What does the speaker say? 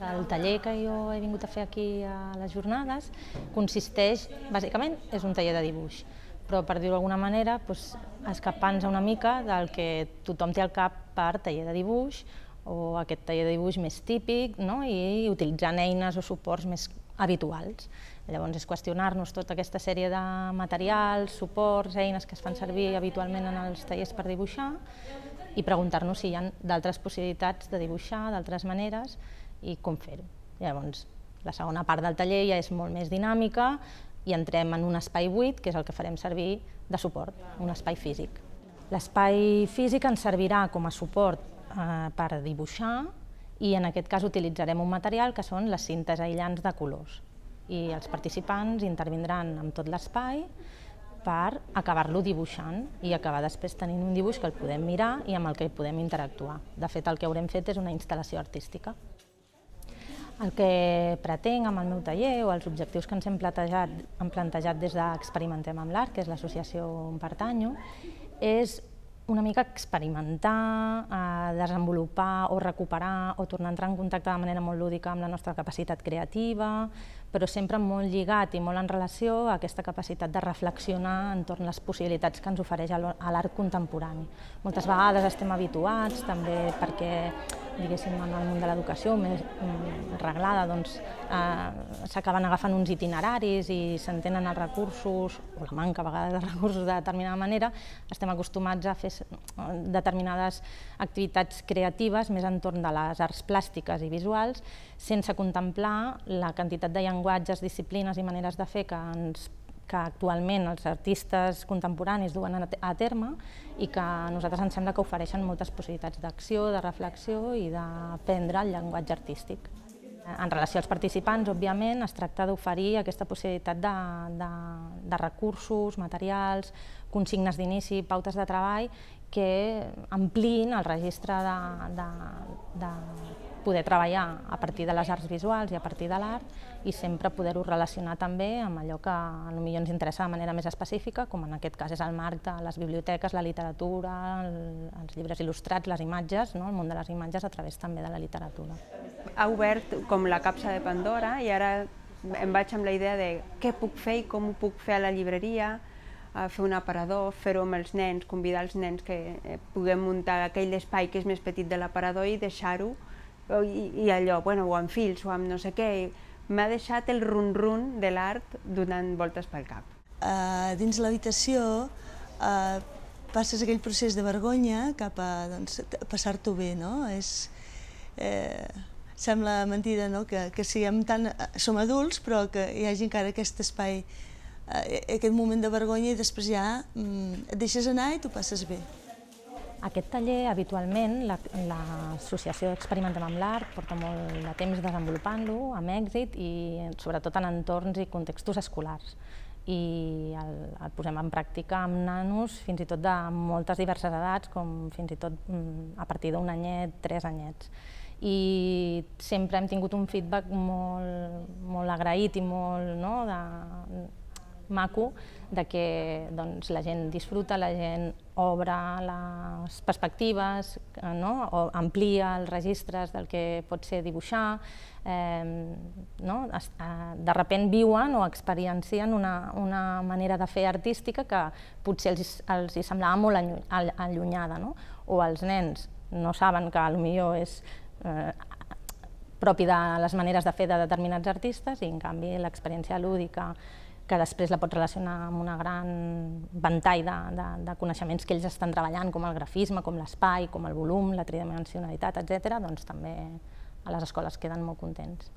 El taller que jo he vingut a fer aquí a les jornades consisteix, bàsicament, és un taller de dibuix, però per dir-ho d'alguna manera, doncs, escapant-se una mica del que tothom té al cap per taller de dibuix o aquest taller de dibuix més típic no? i utilitzant eines o suports més habituals. Llavors és qüestionar-nos tota aquesta sèrie de materials, suports, eines que es fan servir habitualment en els tallers per dibuixar i preguntar-nos si hi ha d'altres possibilitats de dibuixar, d'altres maneres, i com fer-ho. Llavors, la segona part del taller ja és molt més dinàmica i entrem en un espai buit, que és el que farem servir de suport, un espai físic. L'espai físic ens servirà com a suport eh, per dibuixar i en aquest cas utilitzarem un material que són les cintes aïllants de colors i els participants intervindran amb tot l'espai per acabar-lo dibuixant i acabar després tenint un dibuix que el podem mirar i amb el que podem interactuar. De fet, el que haurem fet és una instal·lació artística. El que pretenc amb el meu taller o els objectius que ens hem plantejat, hem plantejat des d'Experimentem amb l'Art, que és l'associació on pertanyo, és una mica experimentar, eh, desenvolupar o recuperar o tornar a entrar en contacte de manera molt lúdica amb la nostra capacitat creativa, però sempre molt lligat i molt en relació a aquesta capacitat de reflexionar entorn les possibilitats que ens ofereix a l'art contemporani. Moltes vegades estem habituats també perquè diguéssim, en el món de l'educació, més mm, reglada, doncs eh, s'acaben agafant uns itineraris i s'entenen els recursos, o la manca a vegades de recursos de determinada manera, estem acostumats a fer determinades activitats creatives més entorn de les arts plàstiques i visuals, sense contemplar la quantitat de llenguatges, disciplines i maneres de fer que ens que actualment els artistes contemporanis duen a terme i que a nosaltres ens sembla que ofereixen moltes possibilitats d'acció, de reflexió i d'aprendre el llenguatge artístic. Eh, en relació als participants, òbviament, es tracta d'oferir aquesta possibilitat de, de, de recursos, materials, consignes d'inici, pautes de treball que amplin el registre de, de, de poder treballar a partir de les arts visuals i a partir de l'art i sempre poder-ho relacionar també amb allò que potser ens interessa de manera més específica, com en aquest cas és el marc de les biblioteques, la literatura, els llibres il·lustrats, les imatges, no? el món de les imatges a través també de la literatura. Ha obert com la capsa de Pandora i ara em vaig amb la idea de què puc fer i com ho puc fer a la llibreria, a fer un aparador, fer-ho amb els nens, convidar els nens que eh, puguem muntar aquell espai que és més petit de l'aparador i deixar-ho i, i allò, bueno, o amb fills, o amb no sé què, m'ha deixat el run-run de l'art donant voltes pel cap. Uh, dins l'habitació uh, passes aquell procés de vergonya cap a doncs, passar-t'ho bé, no? És, eh, sembla mentida no? que, que siguem tan... Eh, som adults, però que hi hagi encara aquest espai, uh, aquest moment de vergonya i després ja mm, et deixes anar i t'ho passes bé. Aquest taller, habitualment, l'Associació la, Experimentem amb l'Art porta molt de temps desenvolupant-lo amb èxit i sobretot en entorns i contextos escolars i el, el posem en pràctica amb nanos fins i tot de moltes diverses edats, com fins i tot mm, a partir d'un anyet, tres anyets. I sempre hem tingut un feedback molt, molt agraït i molt no, de, maco de que doncs, la gent disfruta, la gent obre les perspectives, no? o amplia els registres del que pot ser dibuixar, eh, no? Eh, de repent viuen o experiencien una, una manera de fer artística que potser els, els hi semblava molt allunyada, no? o els nens no saben que potser és eh, propi de les maneres de fer de determinats artistes i en canvi l'experiència lúdica que després la pots relacionar amb una gran ventall de, de, de coneixements que ells estan treballant, com el grafisme, com l'espai, com el volum, la tridimensionalitat, etc. doncs també a les escoles queden molt contents.